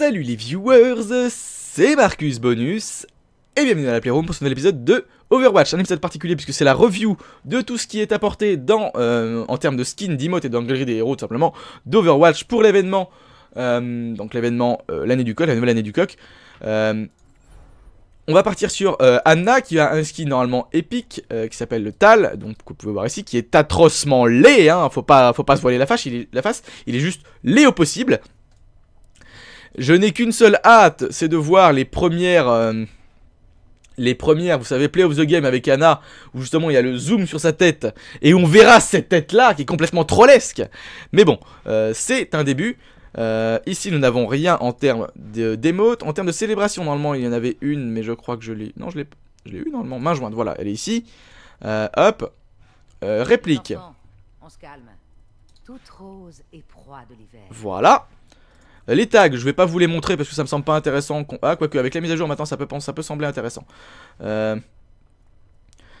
Salut les viewers, c'est Marcus Bonus et bienvenue à la Playroom pour ce nouvel épisode de Overwatch, un épisode particulier puisque c'est la review de tout ce qui est apporté dans, euh, en termes de skin, d'emote et d'angleries des héros tout simplement d'Overwatch pour l'événement, euh, donc l'événement euh, l'année du coq, la nouvelle année du coq. on va partir sur Anna qui a un skin normalement épique qui s'appelle le Tal, donc que vous pouvez voir ici, qui est atrocement laid, hein, faut, pas, faut pas se voiler la face, il est, la face, il est juste laid au possible. Je n'ai qu'une seule hâte, c'est de voir les premières... Euh, les premières, vous savez, Play of the Game avec Anna, où justement il y a le zoom sur sa tête, et on verra cette tête-là, qui est complètement trollesque. Mais bon, euh, c'est un début. Euh, ici, nous n'avons rien en termes d'émote, En termes de célébration, normalement, il y en avait une, mais je crois que je l'ai... Non, je l'ai eu, normalement. Main jointe, voilà, elle est ici. hop. réplique. on se calme. rose et de l'hiver. Voilà. Euh, les tags, je vais pas vous les montrer parce que ça me semble pas intéressant. Ah, quoique, avec la mise à jour maintenant, ça peut, ça peut sembler intéressant. Euh,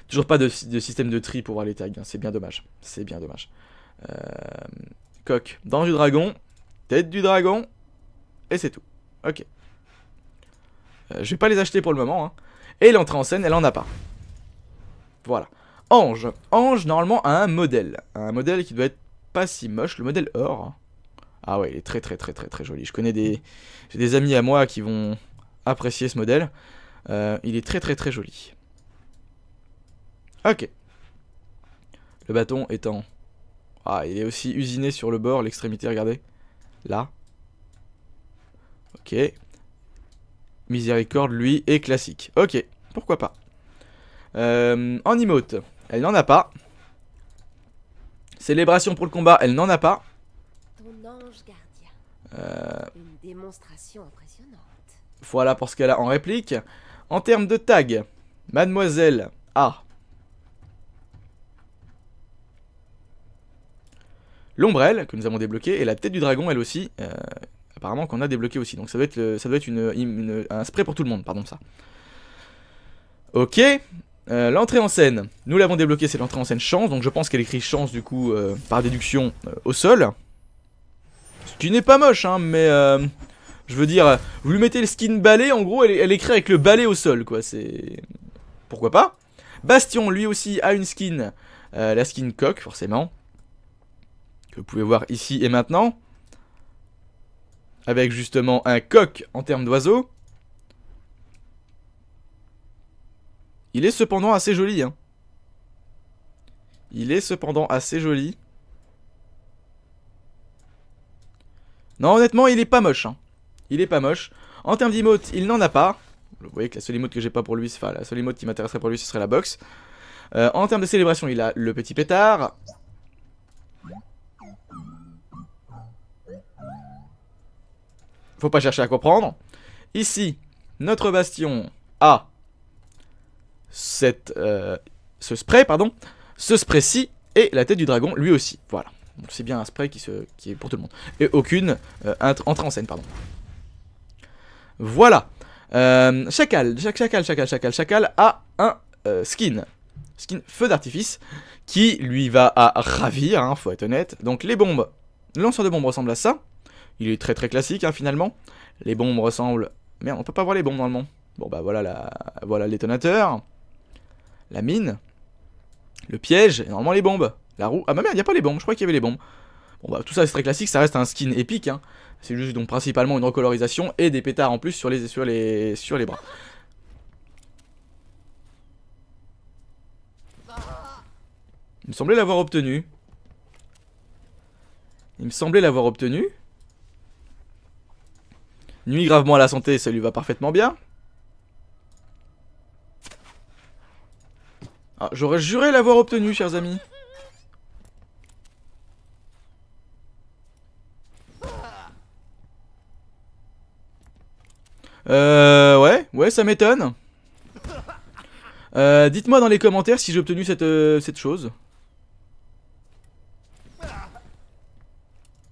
toujours pas de, système de tri pour voir les tags, hein. c'est bien dommage. C'est bien dommage. Euh, coq, Coque, du dragon, tête du dragon, et c'est tout. Ok. je vais pas les acheter pour le moment. Hein. Et l'entrée en scène, elle en a pas. Voilà. Ange. Ange, normalement, a un modèle. Un modèle qui doit être pas si moche, le modèle or. Ah ouais, il est très très très très très joli. Je connais des, j'ai des amis à moi qui vont apprécier ce modèle. Euh, il est très très très joli. Ok. Le bâton étant... Ah, il est aussi usiné sur le bord, l'extrémité, regardez. Là. Ok. Miséricorde, lui, est classique. Ok, pourquoi pas. Euh, en emote, elle n'en a pas. Célébration pour le combat, elle n'en a pas. Euh, voilà pour ce qu'elle a en réplique. En termes de tag, Mademoiselle A. L'ombrelle que nous avons débloqué et la tête du dragon elle aussi. Euh, apparemment qu'on a débloqué aussi. Donc ça doit être, ça doit être un spray pour tout le monde, pardon ça. Ok. Euh, l'entrée en scène, nous l'avons débloqué, c'est l'entrée en scène chance, donc je pense qu'elle écrit chance du coup par déduction au sol qui n'est pas moche, hein, mais euh, je veux dire, euh, vous lui mettez le skin balai, en gros, elle, elle écrit avec le balai au sol, quoi, c'est... Pourquoi pas Bastion, lui aussi, a une skin, euh, la skin coq, forcément, que vous pouvez voir ici et maintenant, avec justement un coq en termes d'oiseau. Il est cependant assez joli, hein. Il est cependant assez joli. Non, honnêtement, il est pas moche. Hein. Il est pas moche. En termes d'emote, il n'en a pas. Vous voyez que la seule emote que j'ai pas pour lui, enfin la seule emote qui m'intéresserait pour lui, ce serait la box. Euh, en termes de célébration, il a le petit pétard. Faut pas chercher à comprendre. Ici, notre bastion a cette, euh, ce spray, pardon, ce spray-ci et la tête du dragon lui aussi. Voilà c'est bien un spray qui, qui est pour tout le monde. Et aucune entrée en scène, pardon. Voilà. chacal, chacal, chacal, chacal, chacal a un skin. Skin feu d'artifice qui lui va à ravir, faut être honnête. Donc les bombes, lanceur de bombes ressemble à ça. Il est très très classique finalement. Les bombes ressemblent... Merde, on peut pas voir les bombes normalement. Bon bah voilà voilà le détonateur. La mine. Le piège et normalement les bombes. La roue. Ah ma merde, il a pas les bombes, je crois qu'il y avait les bombes. Bon bah tout ça c'est très classique, ça reste un skin épique. Hein. C'est juste donc principalement une recolorisation et des pétards en plus sur les, sur les, sur les bras. Il me semblait l'avoir obtenu. Il me semblait l'avoir obtenu. Nuit gravement à la santé, ça lui va parfaitement bien. Ah, J'aurais juré l'avoir obtenu, chers amis. Euh, ouais, ouais, ça m'étonne. Euh, dites-moi dans les commentaires si j'ai obtenu cette, euh, cette chose.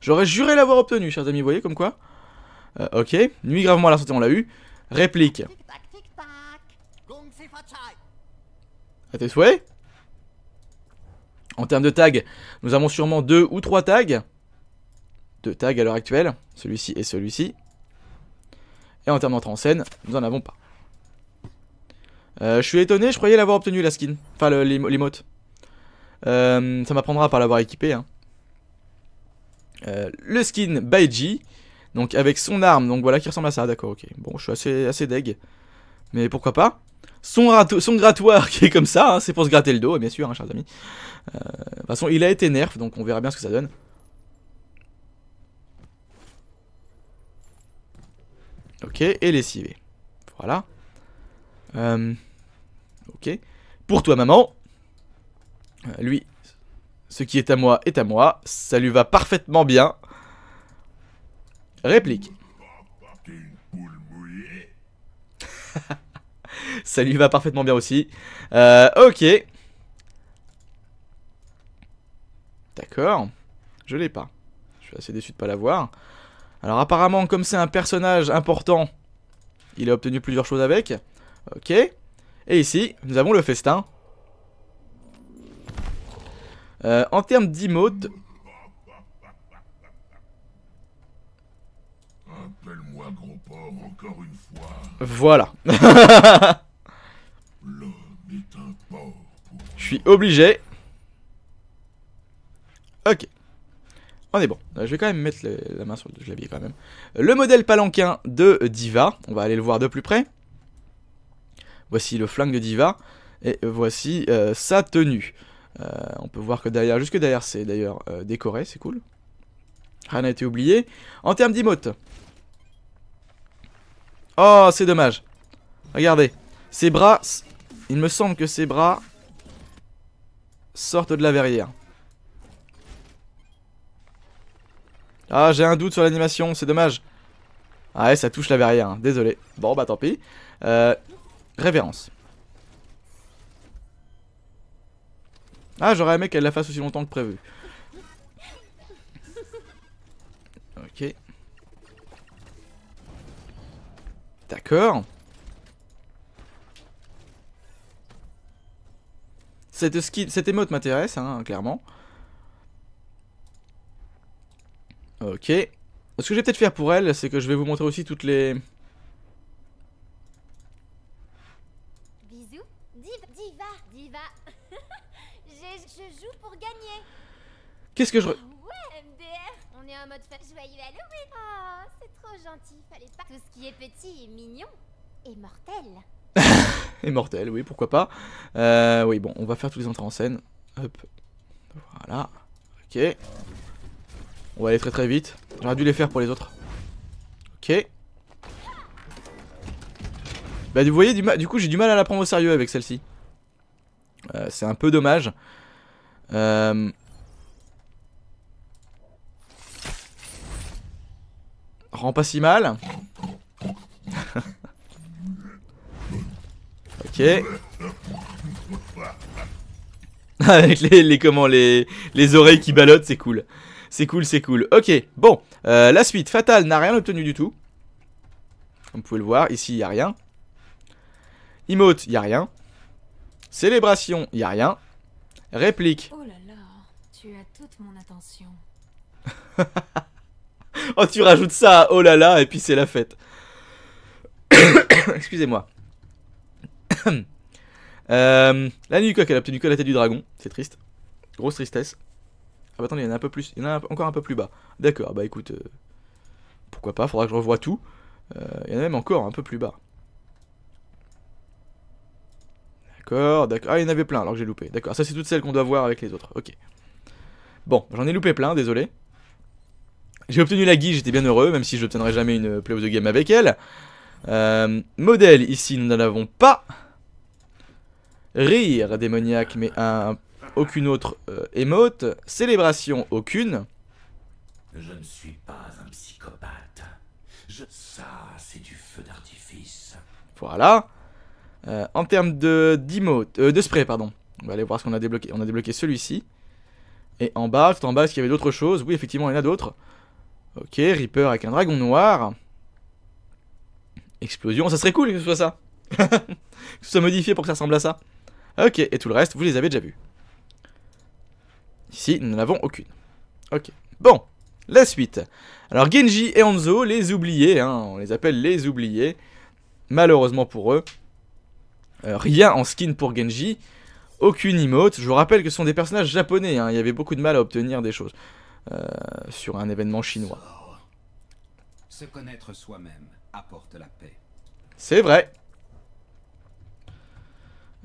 J'aurais juré l'avoir obtenu, chers amis, vous voyez comme quoi euh, Ok, nuit gravement à la santé, on l'a eu. Réplique. A tes souhaits En termes de tags, nous avons sûrement deux ou trois tags. Deux tags à l'heure actuelle, celui-ci et celui-ci. Et en termes d'entrée en scène, nous en avons pas. Euh, je suis étonné, je croyais l'avoir obtenu la skin. Enfin, l'emote. Euh, ça m'apprendra par l'avoir équipé. Hein. Euh, le skin Baiji. Donc avec son arme, donc voilà qui ressemble à ça, d'accord, ok. Bon, je suis assez, assez deg. Mais pourquoi pas son, grattoir qui est comme ça, hein, c'est pour se gratter le dos, bien sûr, hein, chers amis. de toute façon, il a été nerf, donc on verra bien ce que ça donne. Ok, et les lessiver. Voilà. Euh, ok. Pour toi, maman. Euh, lui, ce qui est à moi est à moi. Ça lui va parfaitement bien. Réplique. ça lui va parfaitement bien aussi. Euh, ok. D'accord. Je l'ai pas. Je suis assez déçu de pas l'avoir. Alors apparemment, comme c'est un personnage important, il a obtenu plusieurs choses avec. Ok. Et ici, nous avons le festin. Euh, en termes d'emote... Voilà. Je suis obligé. Ok. Ah, bon. Euh, je vais quand même mettre la main sur le clavier quand même. Le modèle palanquin de Diva. On va aller le voir de plus près. Voici le flingue de Diva. Et voici euh, sa tenue. Euh, on peut voir que derrière, jusque derrière, c'est d'ailleurs décoré, c'est cool. Rien n'a été oublié. En termes d'emote. Oh, c'est dommage. Regardez. Ses bras, il me semble que ses bras sortent de la verrière. Ah, j'ai un doute sur l'animation, c'est dommage. Ah ouais, ça touche la verrière, hein. désolé. Bon, bah tant pis. Euh, révérence. Ah, j'aurais aimé qu'elle la fasse aussi longtemps que prévu. Ok. D'accord. Cette, cette émote m'intéresse, hein, clairement. Ok. Ce que je vais peut-être faire pour elle, c'est que je vais vous montrer aussi toutes les... Bisous. Diva, diva, diva. je, je, joue pour gagner. Qu'est-ce que je... Re... Ah ouais, MDR. On est en mode joyeux Halloween. Oh, c'est trop gentil. Fallait pas... Tout ce qui est petit et mignon et mortel. et mortel, oui, pourquoi pas. Euh, oui, bon, on va faire tous les entrées en scène. Hop. Voilà. Ok. On va aller très très vite. J'aurais dû les faire pour les autres. Ok. Bah vous voyez, du, du coup j'ai du mal à la prendre au sérieux avec celle-ci. Euh, c'est un peu dommage. Euh, rends Rend pas si mal. ok. Avec les, comment les, les oreilles qui ballottent, c'est cool. C'est cool, c'est cool. Ok, bon. Euh, la suite. Fatal n'a rien obtenu du tout. Comme vous pouvez le voir, ici, il n'y a rien. Emote, il n'y a rien. Célébration, il n'y a rien. Réplique. Oh là là, tu as toute mon attention. oh, tu rajoutes ça, oh là là, et puis c'est la fête. Excusez-moi. Euh, la nuit du elle a obtenu que la tête du dragon. C'est triste. Grosse tristesse. Ah bah attendez, il y en a encore un peu plus bas. D'accord, bah écoute. Euh, pourquoi pas, faudra que je revoie tout. Euh, il y en a même encore un peu plus bas. D'accord, d'accord. Ah, il y en avait plein alors que j'ai loupé. D'accord, ça c'est toutes celles qu'on doit voir avec les autres. Ok. Bon, j'en ai loupé plein, désolé. J'ai obtenu la guille, j'étais bien heureux, même si je n'obtiendrai jamais une play of the game avec elle. Euh, modèle, ici, nous n'en avons pas. Rire, démoniaque, mais un aucune autre euh, émote, célébration aucune. Je ne suis pas un psychopathe. Je... Ça, c'est du feu d'artifice. Voilà. Euh, en termes de d'emote, euh, de spray, pardon. On va aller voir ce qu'on a débloqué. On a débloqué celui-ci. Et en bas, tout en bas, est-ce qu'il y avait d'autres choses Oui, effectivement, il y en a d'autres. Ok, Reaper avec un dragon noir. Explosion, ça serait cool que ce soit ça. que ce soit modifié pour que ça ressemble à ça. Ok, et tout le reste, vous les avez déjà vus. Ici, nous n'avons aucune. Ok. Bon, la suite. Alors Genji et Hanzo, les oubliés, hein, on les appelle les oubliés. Malheureusement pour eux. Euh, rien en skin pour Genji. Aucune emote. Je vous rappelle que ce sont des personnages japonais. Hein. il y avait beaucoup de mal à obtenir des choses. Euh, sur un événement chinois. Se connaître soi-même apporte la paix. C'est vrai.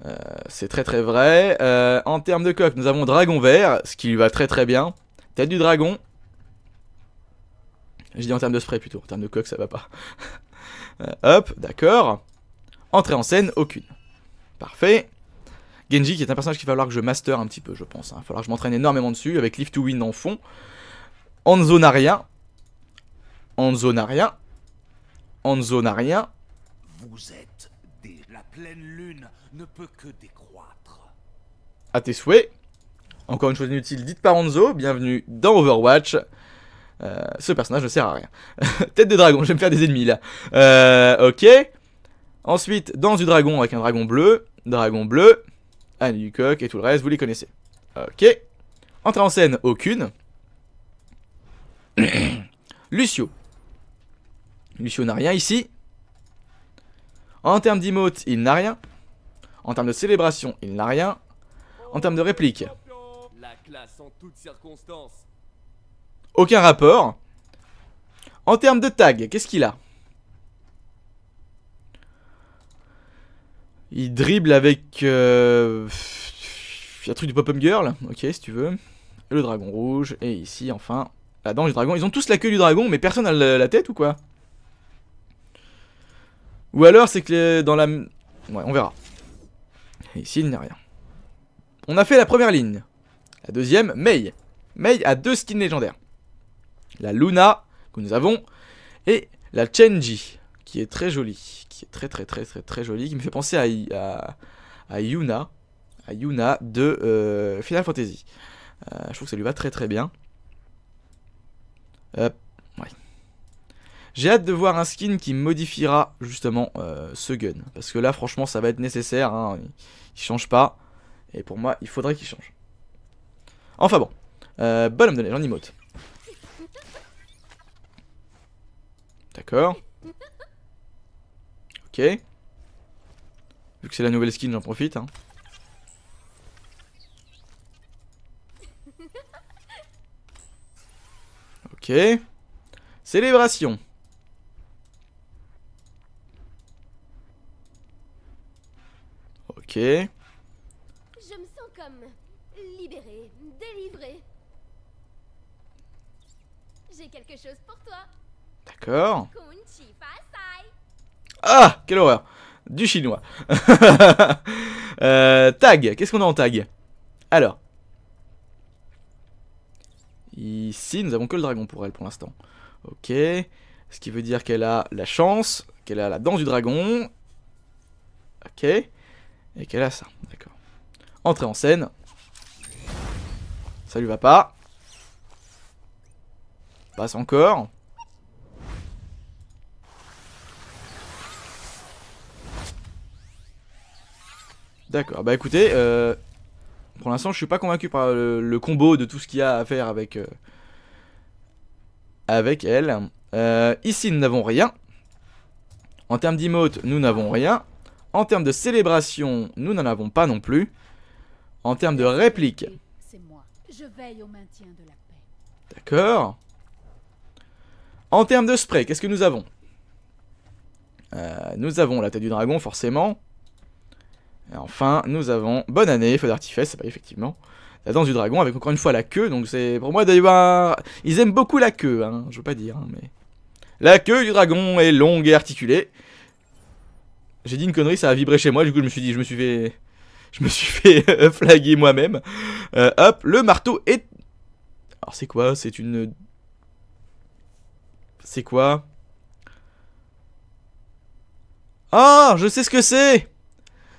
Euh, c'est très très vrai. Euh, en termes de coq nous avons dragon vert, ce qui lui va très très bien. Tête du dragon. Je dis en termes de spray plutôt, en termes de coq ça va pas. Euh, hop, d'accord. Entrée en scène, aucune. Parfait. Genji qui est un personnage qu'il va falloir que je master un petit peu je pense. Hein. Il va falloir que je m'entraîne énormément dessus avec Lift to Win en fond. Anzo n'a rien. Anzo n'a rien. Anzo n'a rien. Vous êtes de la pleine lune ne peut que décroître. À tes souhaits. Encore une chose inutile, dites par Anzo, bienvenue dans Overwatch. Euh, ce personnage ne sert à rien. Tête de dragon, je vais me faire des ennemis là. Euh, ok. Ensuite, dans du dragon avec un dragon bleu, dragon bleu, Annie du coq et tout le reste, vous les connaissez. Ok. Entrée en scène, aucune. Lucio. Lucio n'a rien ici. En termes d'emote, il n'a rien. En termes de célébration, il n'a rien. En termes de réplique, aucun rapport. En termes de tag, qu'est-ce qu'il a Il dribble avec... Euh... Un truc du pop-up girl, ok, si tu veux. Le dragon rouge, et ici, enfin, la dent du dragon. Ils ont tous la queue du dragon, mais personne n'a la tête ou quoi Ou alors, c'est que euh, dans la... Ouais, on verra. Ici, il n'y a rien. On a fait la première ligne. La deuxième, Mei. Mei a deux skins légendaires. La Luna, que nous avons, et la Chenji, qui est très jolie. Qui est très très très très très jolie, qui me fait penser à, Yuna. À Yuna de euh, Final Fantasy. Euh, je trouve que ça lui va très très bien. ouais. J'ai hâte de voir un skin qui modifiera justement euh, ce gun. Parce que là, franchement, ça va être nécessaire. Hein. Il change pas. Et pour moi, il faudrait qu'il change. Enfin bon. Euh, bonhomme de neige en emote. D'accord. Ok. Vu que c'est la nouvelle skin, j'en profite. Hein. Ok. Célébration. Je me sens comme libérée, délivrée. J'ai quelque chose pour toi. D'accord. Ah, quelle horreur. Du chinois. Euh, tag, qu'est-ce qu'on a en tag Alors. Ici, nous avons que le dragon pour elle pour l'instant. Ok. Ce qui veut dire qu'elle a la chance, qu'elle a la danse du dragon. Ok. Et qu'elle a ça, d'accord. Entrée en scène. Ça lui va pas. Passe encore. D'accord, bah écoutez, euh, pour l'instant je suis pas convaincu par le, combo de tout ce qu'il y a à faire avec, euh, avec elle. Euh, ici nous n'avons rien. En termes d'emote, nous n'avons rien. En termes de célébration, nous n'en avons pas non plus. En termes de réplique. D'accord. En termes de spray, qu'est-ce que nous avons euh, Nous avons la tête du dragon, forcément. Et enfin, nous avons Bonne année, feu d'artifice, c'est pas effectivement. La danse du dragon avec encore une fois la queue, donc c'est pour moi d'ailleurs. Bah, ils aiment beaucoup la queue, hein, je veux pas dire, hein, mais. La queue du dragon est longue et articulée. J'ai dit une connerie, ça a vibré chez moi, du coup je me suis dit, je me suis fait, je me suis fait flaguer moi-même. Euh, hop, le marteau est... Alors c'est quoi C'est une... C'est quoi Ah, je sais ce que c'est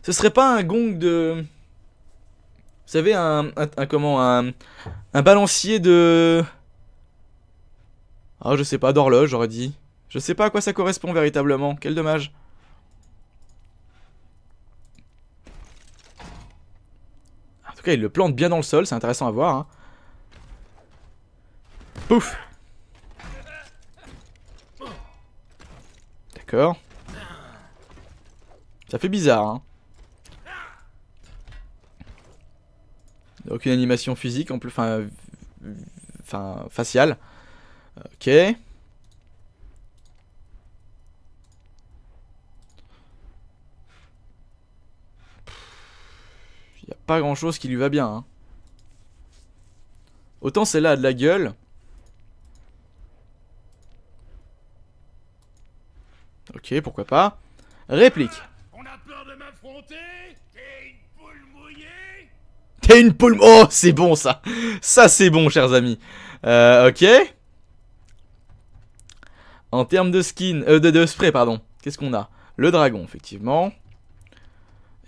Ce serait pas un gong de... Vous savez, un, comment, un, un, balancier de... Ah, je sais pas, d'horloge, j'aurais dit. Je sais pas à quoi ça correspond véritablement, quel dommage. tout cas, il le plante bien dans le sol, c'est intéressant à voir. Hein. Pouf D'accord. Ça fait bizarre, hein. Aucune animation physique, en plus, enfin, faciale. Ok. pas grand chose qui lui va bien. Hein. Autant celle-là a de la gueule. Ok, pourquoi pas. Réplique. T'es une poule mouillée Oh, c'est bon ça Ça c'est bon, chers amis. Euh, ok. En termes de skin... Euh, de, de spray, pardon. Qu'est-ce qu'on a Le dragon, effectivement.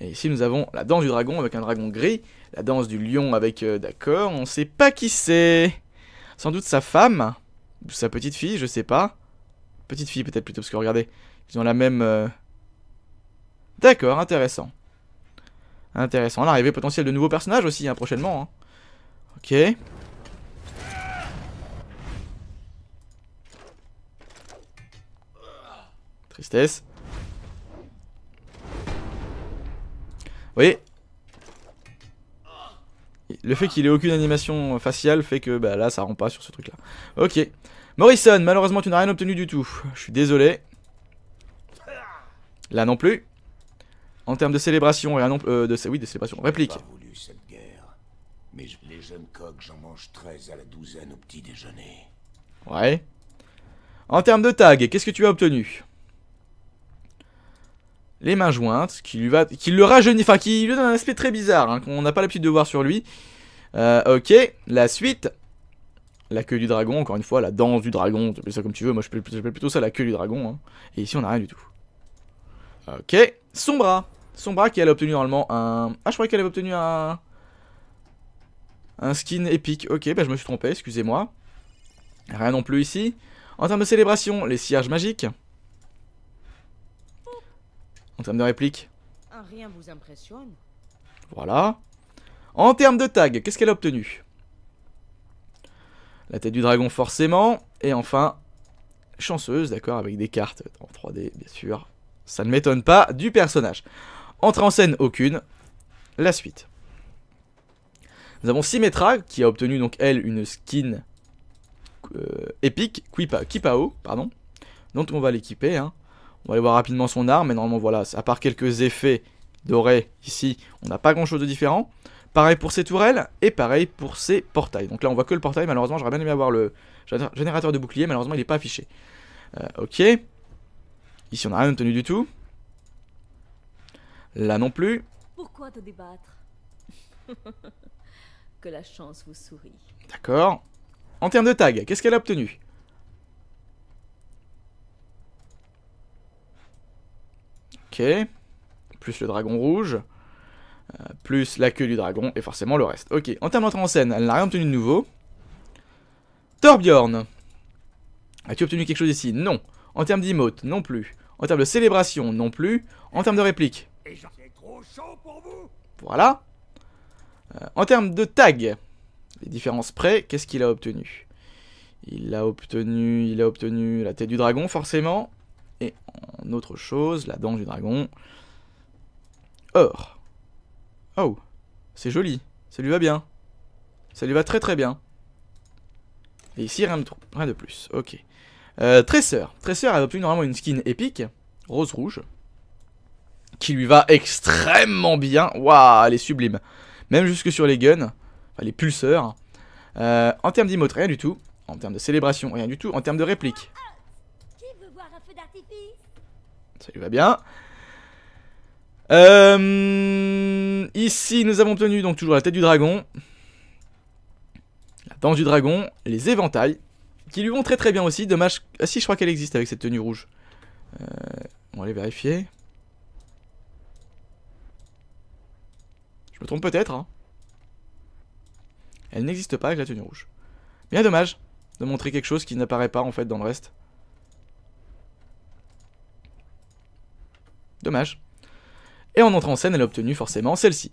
Et ici, nous avons la danse du dragon avec un dragon gris, la danse du lion avec... Euh, d'accord, on sait pas qui c'est Sans doute sa femme, ou sa petite fille, je sais pas. Petite fille peut-être plutôt, parce que regardez, ils ont la même... Euh, d'accord, intéressant. Intéressant. L'arrivée potentielle de nouveaux personnages aussi, hein, prochainement. Hein. Ok. Tristesse. voyez Le fait qu'il ait aucune animation faciale fait que bah, là ça rend pas sur ce truc là. Ok. Morrison, malheureusement tu n'as rien obtenu du tout. Je suis désolé. Là non plus. En termes de célébration et euh, de, oui, de célébration. Réplique. mais les jeunes coqs, j'en mange 13 à la douzaine au petit déjeuner. Ouais. En termes de tag, qu'est-ce que tu as obtenu les mains jointes, qui lui va, qui le rajeunit, enfin qui lui donne un aspect très bizarre, hein, qu'on n'a pas l'habitude de voir sur lui. Euh, ok, la suite, la queue du dragon, encore une fois, la danse du dragon, tu appelles ça comme tu veux, moi je peux plutôt ça la queue du dragon, hein. et ici on n'a rien du tout. Ok, son bras, son bras qui elle a obtenu normalement un... Ah je croyais qu'elle avait obtenu un... Un skin épique, ok, bah je me suis trompé, excusez-moi. Rien non plus ici. En termes de célébration, les sillages magiques en termes de réplique. Voilà. En termes de tag, qu'est-ce qu'elle a obtenu La tête du dragon forcément. Et enfin, chanceuse, d'accord, avec des cartes en 3D, bien sûr. Ça ne m'étonne pas du personnage. Entrée en scène, aucune. La suite. Nous avons Symmetra, qui a obtenu donc elle une skin euh, épique, Kipao, pardon, dont on va l'équiper. Hein. On va aller voir rapidement son arme, mais normalement voilà, à part quelques effets dorés ici, on n'a pas grand chose de différent. Pareil pour ses tourelles, et pareil pour ses portails. Donc là on voit que le portail, malheureusement j'aurais bien aimé avoir le générateur de bouclier, malheureusement il n'est pas affiché. Euh, ok. Ici on n'a rien obtenu du tout. Là non plus. Pourquoi te débattre Que la chance vous sourit. D'accord. En termes de tag, qu'est-ce qu'elle a obtenu Ok. Plus le dragon rouge. Euh, plus la queue du dragon et forcément le reste. Ok, en termes d'entrée en scène, elle n'a rien obtenu de nouveau. Torbjorn As-tu obtenu quelque chose ici Non. En termes d'emote, non plus. En termes de célébration, non plus. En termes de réplique. voilà. Euh, en termes de tag, les différences près, qu'est-ce qu'il a obtenu Il a obtenu, il a obtenu la tête du dragon forcément, et en autre chose, la danse du dragon. Or. Oh, c'est joli, ça lui va bien. Ça lui va très très bien. Et ici, rien de, rien de plus, ok. Euh, Tresseur a obtenu normalement une skin épique, rose-rouge, qui lui va extrêmement bien. Waouh, elle est sublime. Même jusque sur les guns, enfin les pulseurs. Euh, en termes d'emote, rien du tout. En termes de célébration, rien du tout. En termes de réplique, ça lui va bien. Euh, ici, nous avons tenu donc toujours la tête du dragon, la dent du dragon, les éventails, qui lui vont très très bien aussi. Dommage. Ah si, je crois qu'elle existe avec cette tenue rouge. Euh, on va aller vérifier. Je me trompe peut-être. Hein. Elle n'existe pas avec la tenue rouge. Bien dommage de montrer quelque chose qui n'apparaît pas en fait dans le reste. Dommage. Et en entrant en scène, elle a obtenu forcément celle-ci.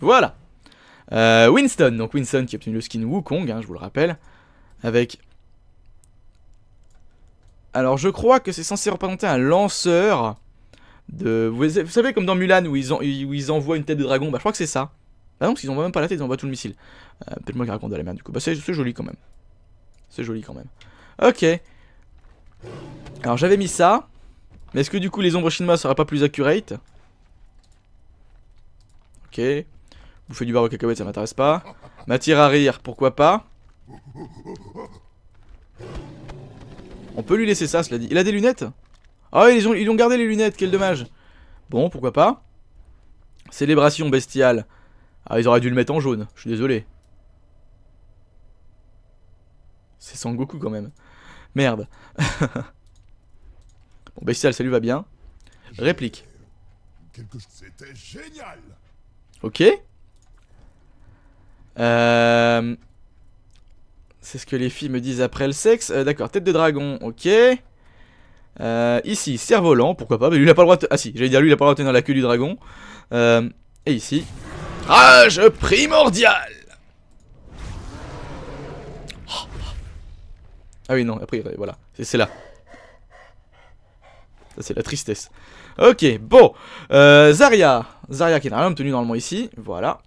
Voilà euh, Winston, donc Winston qui a obtenu le skin Wukong, hein, je vous le rappelle, avec... Alors je crois que c'est censé représenter un lanceur de... Vous savez comme dans Mulan où ils, envoient une tête de dragon, bah je crois que c'est ça. Bah non, parce qu'ils envoient même pas la tête, ils envoient tout le missile. Euh, peut-être moi qui raconte de la merde du coup. Bah c'est joli quand même. C'est joli quand même. Ok, alors j'avais mis ça. Mais est-ce que du coup les ombres ne sera pas plus accurate Ok. Bouffer du barbe au cacahuète ça m'intéresse pas. Matière à rire, pourquoi pas. On peut lui laisser ça, cela dit. Il a des lunettes Ah, oh, ils, ont, ont gardé les lunettes, quel dommage. Bon, pourquoi pas. Célébration bestiale. Ah, ils auraient dû le mettre en jaune, je suis désolé. C'est Goku quand même. Merde. bon, bestial, ça lui va bien. Réplique. Ok. Euh, c'est ce que les filles me disent après le sexe. Euh, d'accord, tête de dragon, ok. Euh, ici, cerf-volant, pourquoi pas. Mais lui, il a pas le droit Ah si, j'allais dire, lui, il a pas le droit de tenir la queue du dragon. et ici... Rage primordial. Ah oui, non, après, euh, voilà. C'est là. Ça, c'est la tristesse. Ok, bon. Euh, Zarya. Zarya qui n'a rien obtenu normalement ici. Voilà.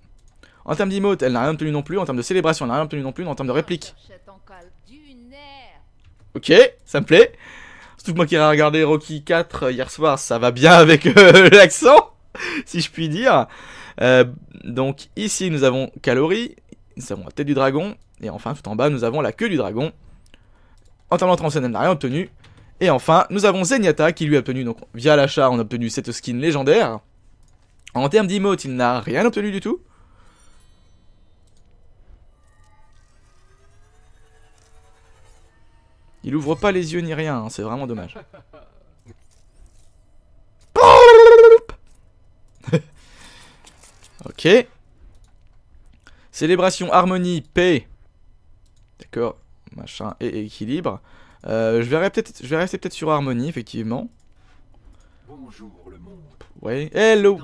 En termes d'emote, elle n'a rien obtenu non plus. En termes de célébration, elle n'a rien obtenu non plus. En termes de réplique. Ok, ça me plaît. Surtout moi qui ai regardé Rocky 4 euh, hier soir, ça va bien avec euh, l'accent, si je puis dire. donc ici, nous avons Calorie. Nous avons la tête du dragon. Et enfin, tout en bas, nous avons la queue du dragon. En termes en scène, n'a rien obtenu. Et enfin, nous avons Zenyatta qui lui a obtenu, donc via l'achat, on a obtenu cette skin légendaire. En termes d'emote, il n'a rien obtenu du tout. Il ouvre pas les yeux ni rien, hein, c'est vraiment dommage. ok. Célébration, harmonie, paix. D'accord machin et équilibre. Euh, je, verrai peut-être, je vais rester peut-être sur harmonie, effectivement. Bonjour le monde. Ouais. Hello.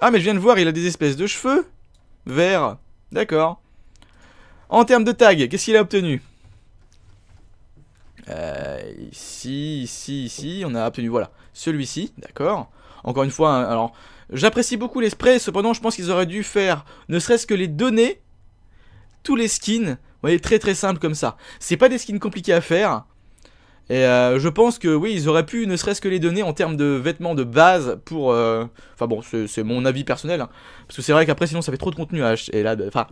Ah mais je viens de voir, il a des espèces de cheveux vert. D'accord. En termes de tag, qu'est-ce qu'il a obtenu euh, Ici, ici, ici, on a obtenu, voilà, celui-ci, d'accord. Encore une fois, hein, alors, j'apprécie beaucoup les sprays, cependant je pense qu'ils auraient dû faire ne serait-ce que les données tous les skins. Vous voyez, très très simple comme ça. C'est pas des skins compliqués à faire. Et euh, je pense que oui, ils auraient pu ne serait-ce que les donner en termes de vêtements de base pour... Euh, enfin bon, c'est mon avis personnel. Hein. Parce que c'est vrai qu'après sinon ça fait trop de contenu à acheter.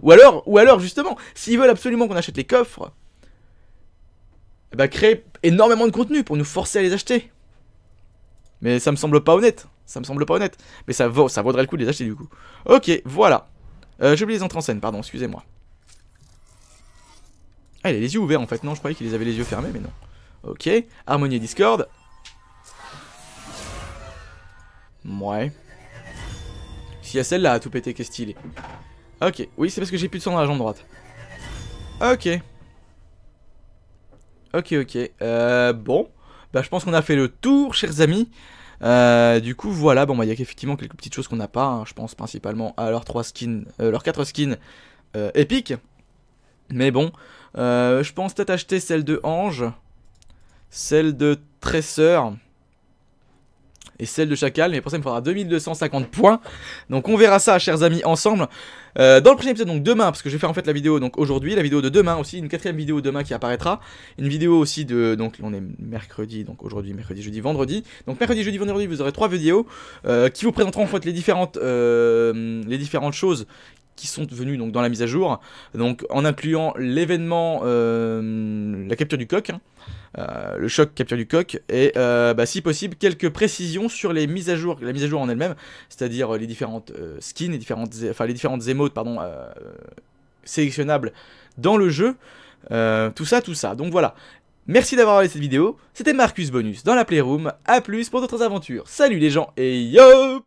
ou alors, ou alors justement, s'ils veulent absolument qu'on achète les coffres, bah créer énormément de contenu pour nous forcer à les acheter. Mais ça me semble pas honnête. Ça me semble pas honnête. Mais ça, vaut, ça vaudrait le coup de les acheter du coup. Ok, voilà. Euh, j'ai oublié les entrées en scène, pardon, excusez-moi. Ah, il a les yeux ouverts en fait. Non, je croyais qu'il avait les yeux fermés, mais non. Ok, harmonie et discord. Ouais. S'il y celle-là à tout péter, qu'est-ce qu'il est Ok, oui, c'est parce que j'ai plus de sang dans la jambe droite. Ok. Ok, ok. Euh, bon, bah je pense qu'on a fait le tour, chers amis. Euh, du coup, voilà, bon, bah, il y a effectivement quelques petites choses qu'on n'a pas. Hein. Je pense principalement à leurs trois skins, euh, leurs quatre skins euh, épiques. Mais bon, euh, je pense peut-être acheter celle de Ange, celle de Tresseur et celle de Chacal. Mais pour ça, il me faudra 2250 points. Donc on verra ça, chers amis, ensemble. Euh, dans le prochain épisode, donc demain, parce que je vais faire en fait la vidéo donc aujourd'hui, la vidéo de demain aussi, une quatrième vidéo demain qui apparaîtra, une vidéo aussi de, donc on est mercredi, donc aujourd'hui, mercredi, jeudi, vendredi, donc mercredi, jeudi, vendredi, vous aurez trois vidéos euh, qui vous présenteront en fait les différentes, les différentes choses qui sont venus donc, dans la mise à jour, donc en incluant l'événement, euh, la capture du coq, hein, euh, le choc capture du coq, et euh, bah, si possible quelques précisions sur les mises à jour, la mise à jour en elle-même, c'est-à-dire les différentes skins, les différentes, enfin, les différentes émotes pardon, sélectionnables dans le jeu, tout ça, tout ça. Donc voilà. Merci d'avoir regardé cette vidéo, c'était Marcus Bonus dans la Playroom, à plus pour d'autres aventures, salut les gens et yo